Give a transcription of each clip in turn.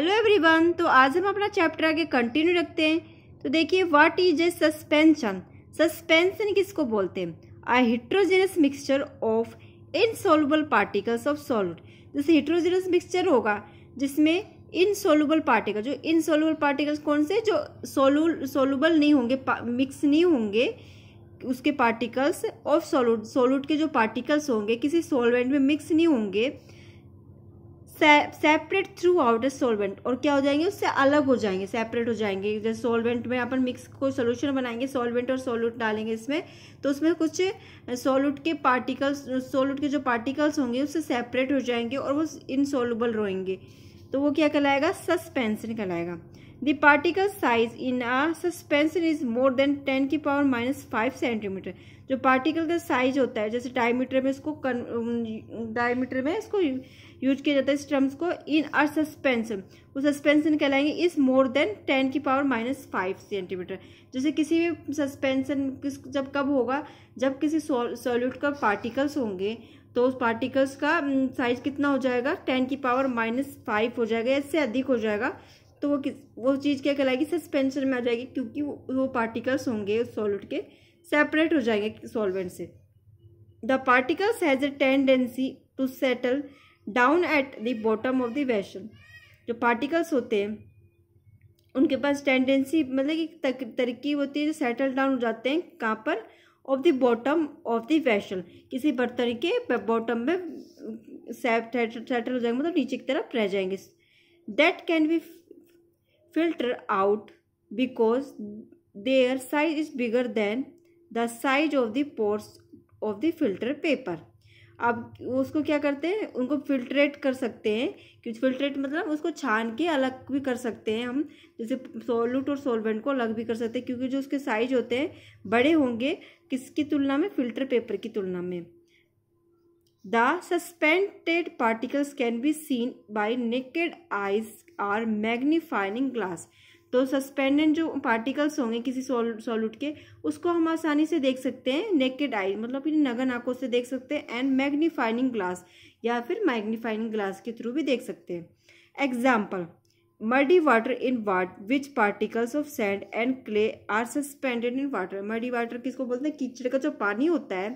Hello everyone तो आज हम अपना चैप्टर आगे कंटिन्यू रखते हैं तो देखिए what is a suspension suspension किसको बोलते हैं a heterogeneous mixture of insoluble particles of salt जैसे हिट्रोजेनस मिक्सचर होगा जिसमें इनसोलबल पार्टिकल जो इनसोलबल पार्टिकल्स कौन से जो सोलू सोलूबल नहीं होंगे मिक्स नहीं होंगे उसके पार्टिकल्स ऑफ सोलूड सोलूड के जो पार्टिकल्स होंगे किसी सोलवेंट में मिक्स नहीं होंगे separate throughout a solvent और क्या हो जाएंगे उससे अलग हो जाएंगे सेपरेट हो जाएंगे जैसे सोलवेंट में अपन मिक्स कोई सोल्यूशन बनाएंगे सोलवेंट और सोलूट डालेंगे इसमें तो उसमें कुछ सोलूट के पार्टिकल्स सोलूट के जो पार्टिकल्स होंगे उससे सेपरेट हो जाएंगे और वो इनसोलूबल रहेंगे तो वो क्या कहलाएगा सस्पेंसन कहलाएगा the particle size in a suspension is more than ten की पावर माइनस फाइव सेंटीमीटर जो पार्टिकल का साइज होता है जैसे डायमीटर में इसको डायमीटर में इसको यूज किया जाता है स्ट्रम्स को इन अर सस्पेंशन वो सस्पेंसन कहलाएंगे इस मोर देन टेन की पावर माइनस फाइव सेंटीमीटर जैसे किसी भी सस्पेंसन किस जब कब होगा जब किसी सॉल्यूट का पार्टिकल्स होंगे तो उस पार्टिकल्स का साइज कितना हो जाएगा टेन की पावर माइनस फाइव हो जाएगा इससे अधिक हो जाएगा तो वो किस वो चीज़ क्या कहलाएगी सस्पेंशन में आ जाएगी क्योंकि वो, वो पार्टिकल्स होंगे उस सॉल्यूट के सेपरेट हो जाएंगे सॉल्वेंट से the particles has a tendency to settle down at the bottom of the vessel जो पार्टिकल्स होते हैं उनके पास टेंडेंसी मतलब कि तरकीब होती है जो सेटल डाउन हो जाते हैं कहाँ पर of the bottom of the vessel किसी बर्तन के बॉटम में सेटल हो जाएंगे मतलब नीचे की तरफ रह जाएंगे that can be filter out because their size is bigger than the size of the pores of the filter paper अब उसको क्या करते हैं उनको फिल्ट्रेट कर सकते हैं कि फिल्ट्रेट मतलब उसको छान के अलग भी कर सकते हैं हम जैसे सोलूट और सोलवेंट को अलग भी कर सकते हैं क्योंकि जो उसके साइज होते हैं बड़े होंगे किसकी तुलना में फिल्टर पेपर की तुलना में the suspended particles can be seen by naked eyes or magnifying glass तो सस्पेंडेंट जो पार्टिकल्स होंगे किसी सॉल्यूट के उसको हम आसानी से देख सकते हैं नेकेड आई मतलब अपनी नगन आंखों से देख सकते हैं एंड मैग्नीफाइनिंग ग्लास या फिर मैग्नीफाइनिंग ग्लास के थ्रू भी देख सकते हैं example muddy water in what which particles of sand and clay are suspended in water muddy water किसको बोलते हैं कीचड़ का जो पानी होता है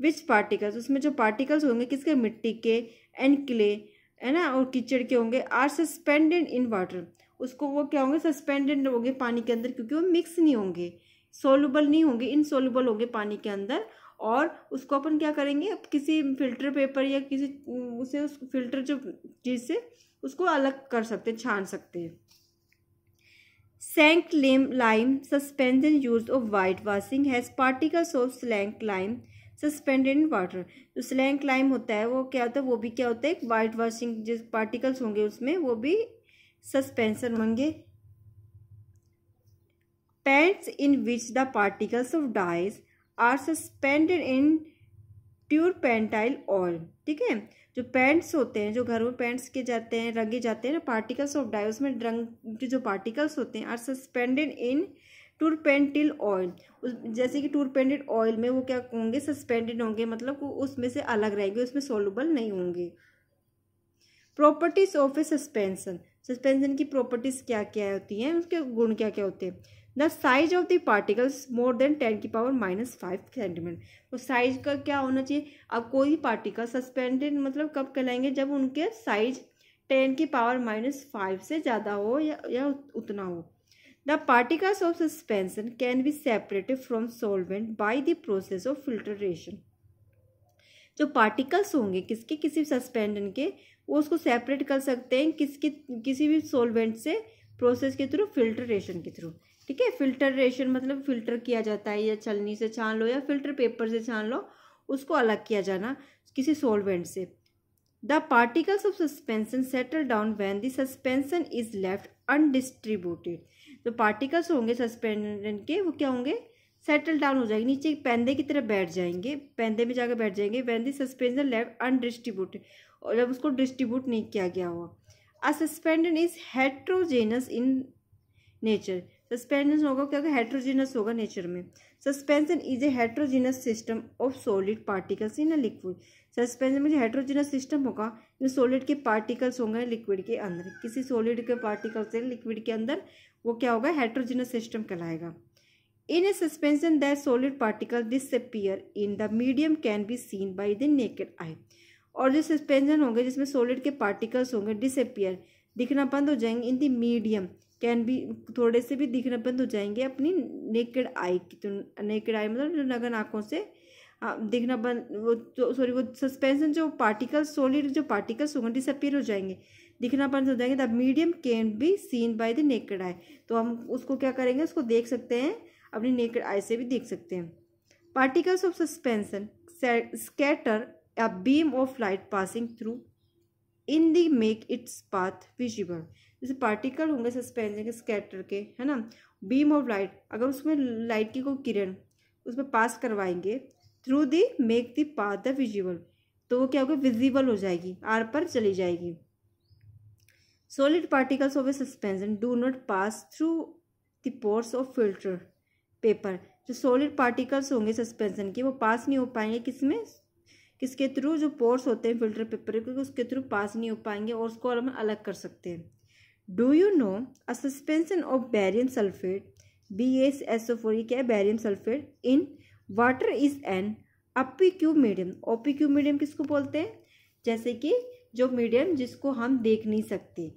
विच पार्टिकल्स उसमें जो पार्टिकल्स होंगे किसके मिट्टी के एंड क्ले है ना और कीचड़ के होंगे आर सस्पेंडेड इन वाटर उसको वो क्या होंगे सस्पेंडेड होंगे पानी के अंदर क्योंकि वो मिक्स नहीं होंगे सोलबल नहीं होंगे इनसोलूबल होंगे पानी के अंदर और उसको अपन क्या करेंगे किसी फिल्टर पेपर या किसी उसे उस फिल्टर जो चीज़ से उसको अलग कर सकते छान सकते हैं लेम lime suspension use of white washing has particles of slaked lime suspended in water जो स्लैंग क्लाइम होता है वो क्या होता है वो भी क्या होता है वाइट वॉशिंग जिस पार्टिकल्स होंगे उसमें वो भी सस्पेंसर होंगे paints in which the particles of dyes are suspended in turpentine oil ठीक है जो पैंट्स होते हैं जो घरों में पैंट्स के जाते हैं रंगे जाते हैं ना पार्टिकल्स ऑफ डाइज उसमें रंग जो पार्टिकल्स होते हैं are suspended in turpentine oil उस जैसे कि टूरपेंटेड ऑयल में वो क्या होंगे सस्पेंडेड होंगे मतलब उसमें से अलग रहेंगे उसमें सोलबल नहीं होंगे properties of a suspension suspension की प्रॉपर्टीज क्या क्या होती हैं उसके गुण क्या क्या होते हैं the size of the particles more than ten की पावर माइनस फाइव सेंटीमीटर तो साइज का क्या होना चाहिए अब कोई भी पार्टिकल सस्पेंडेड मतलब कब कहलाएंगे जब उनके साइज टेन की पावर माइनस फाइव से ज़्यादा हो या, या उतना हो The particles of suspension can be separated from solvent by the process of filtration. जो पार्टिकल्स होंगे किसके किसी भी सस्पेंडन के वो उसको सेपरेट कर सकते हैं किसके किसी भी सोलवेंट से प्रोसेस के थ्रू फिल्ट्रेशन के थ्रू ठीक है फिल्ट्रेशन मतलब फिल्टर किया जाता है या छलनी से छान लो या फिल्टर पेपर से छान लो उसको अलग किया जाना किसी सोलवेंट से the particles of suspension settle down when the suspension is left undistributed जो पार्टिकल्स होंगे सस्पेंडेंट के वो क्या होंगे सेटल डाउन हो जाएंगे नीचे पैंदे की तरह बैठ जाएंगे पैंदे में जाकर बैठ जाएंगे when the suspension left undistributed और जब उसको डिस्ट्रीब्यूट नहीं किया गया हुआ a suspension is heterogeneous in nature suspension होगा क्या होगा हेट्रोजीनस होगा नेचर में suspension is a heterogeneous system of solid particles in a liquid suspension में जो हेट्रोजीनस सिस्टम होगा जो सॉलिड के पार्टिकल्स होंगे लिक्विड के अंदर किसी सॉलिड के पार्टिकल से लिक्विड के अंदर वो क्या होगा हाइड्रोजनस सिस्टम कहलाएगा in a suspension that solid particle disappear in the medium can be seen by the naked eye और जो सस्पेंशन होंगे जिसमें सॉलिड के पार्टिकल्स होंगे डिसअपियर दिखना बंद हो जाएंगे इन द मीडियम कैन भी थोड़े से भी दिखना बंद हो जाएंगे अपनी नेकेड आई की तो नेकेड आई मतलब जो नगन आँखों से दिखना बंद वो सॉरी वो सस्पेंशन जो पार्टिकल्स सॉलिड जो पार्टिकल्स होंगे डिसअपियर हो जाएंगे दिखना पसंद हो जाएंगे the medium can be seen by the naked eye तो हम उसको क्या करेंगे उसको देख सकते हैं अपनी नेकेड आई से भी देख सकते हैं particles of suspension scatter a beam of light passing through in the make its path visible जैसे पार्टिकल होंगे सस्पेंसन के स्कैटर के है ना बीम ऑफ लाइट अगर उसमें लाइट की कोई किरण उसमें पास करवाएंगे through the make the path the visible तो वो क्या होगा विजिबल हो जाएगी आर पर चली जाएगी solid particles of a suspension do not pass through the pores of filter paper जो solid particles होंगे suspension के वो पास नहीं हो पाएंगे किसमें किसके थ्रू जो पोर्स होते हैं फिल्टर पेपर के उसके थ्रू पास नहीं हो पाएंगे और उसको हम अलग कर सकते हैं do you know a suspension of barium sulphate B S S O four ये क्या है barium sulphate in water is an opaque medium opaque medium किसको बोलते हैं जैसे कि जो मीडियम जिसको हम देख नहीं सकते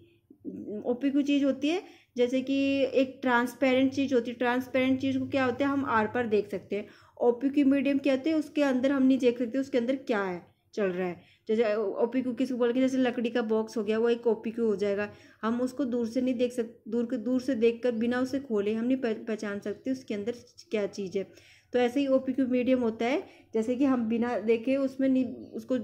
ओपी की चीज़ होती है जैसे कि एक ट्रांसपेरेंट चीज़ होती है ट्रांसपेरेंट चीज़ को क्या होता है हम आर पार देख सकते हैं ओपी की मीडियम क्या होते हैं उसके अंदर हम नहीं देख सकते उसके अंदर क्या है चल रहा है जैसे ओपी क्यू किसको बोल के जैसे लकड़ी का बॉक्स हो गया वो एक ओ पी क्यू हो जाएगा हम उसको दूर से नहीं देख सक दूर के दूर से देख कर बिना उसे खोले हम नहीं पहचान सकते उसके अंदर क्या चीज़ है तो ऐसे ही ओ पी क्यू मीडियम होता है जैसे कि हम बिना देखे उसमें नहीं उसको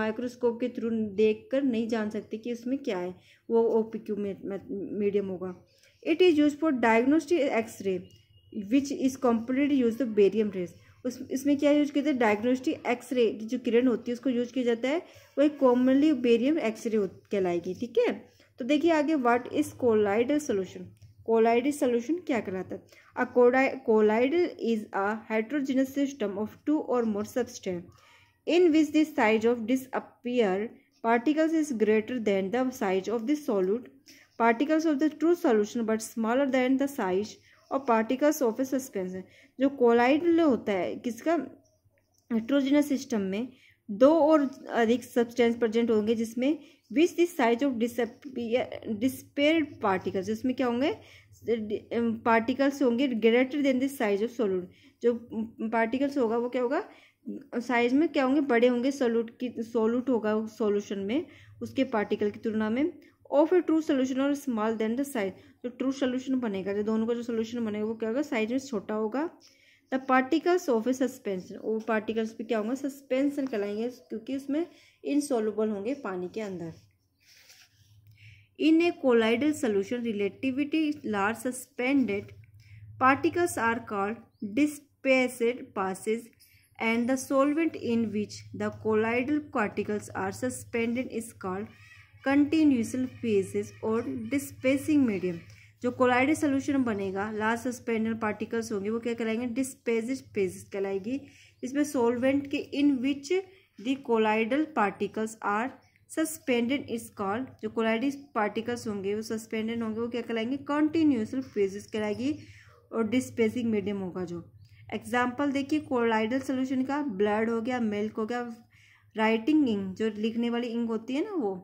माइक्रोस्कोप के थ्रू देख कर नहीं जान सकते कि उसमें क्या है वो ओ पी क्यू मीडियम होगा it is use for diagnostic X-ray which is complete use the barium rays उस इसमें क्या यूज करते हैं डायग्नोस्टिक एक्सरे की जो किरण होती है उसको यूज किया जाता है वो एक कॉमनली बेरियम एक्सरे कहलाएगी ठीक है तो देखिए आगे what is colloidal solution colloidal solution क्या कहलाता है a colloidal is a heterogeneous system of two or more substance in which this size of disappear particles is greater than the size of this solute particles of the true solution but smaller than the size or particles of a suspension जो colloid होता है किसका heterogeneous system में दो और अधिक substance present होंगे जिसमें which this size of dispersed particles जिसमें क्या होंगे पार्टिकल्स होंगे greater than this size of solute जो पार्टिकल्स होगा वो क्या होगा साइज में क्या होंगे बड़े होंगे सोलूट की सोलूट होगा सोल्यूशन में उसके पार्टिकल की तुलना में और फिर ट्रू सोल्यूशन और स्मॉल देन द साइज जो ट्रू सोल्यूशन बनेगा जो दोनों का जो सोल्यूशन बनेगा वो क्या होगा साइज में छोटा होगा the particles of a suspension वो पार्टिकल्स भी क्या होंगे सस्पेंशन कहलाएंगे क्योंकि उसमें इनसॉल्यूबल होंगे पानी के अंदर in a colloidal solution relatively large suspended particles are called dispersed phases and the solvent in which the colloidal particles are suspended is called continuous phases और डिस्पेसिंग मीडियम जो कोलाइड सोल्यूशन बनेगा last suspended particles होंगे वो क्या कहलाएंगे डिस्पेजिज phases कहलाएगी इसमें solvent के in which the colloidal particles are suspended is called जो कोलाइडिस पार्टिकल्स होंगे वो सस्पेंडेड होंगे वो क्या कहलाएंगे कंटिन्यूसल फेजेस कहलाएगी और डिस्पेसिंग मीडियम होगा जो एग्जाम्पल देखिए कोलाइडल सोल्यूशन का ब्लड हो गया मिल्क हो गया राइटिंग इंक जो लिखने वाली इंक होती है ना वो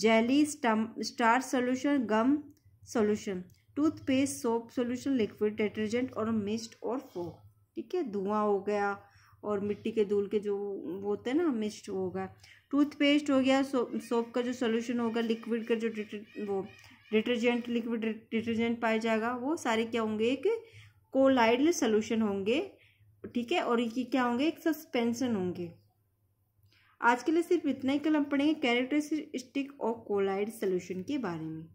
jelly starch solution gum solution toothpaste soap solution liquid detergent और मिस्ट और फो ठीक है धुआं हो गया और मिट्टी के धूल के जो होते हैं ना मिस्ट हो गया टूथपेस्ट हो गया सो, सोप का जो सोल्यूशन होगा लिक्विड का जो डिटर वो डिटर्जेंट लिक्विड डिटर्जेंट पाया जाएगा वो सारे क्या होंगे एक कोलाइड सोल्यूशन होंगे ठीक है और ये क्या होंगे एक सस्पेंसन होंगे आज के लिए सिर्फ इतना ही कल हम पढ़ेंगे कैरेक्टरिस्टिक ऑफ कोलाइड सोल्यूशन के बारे में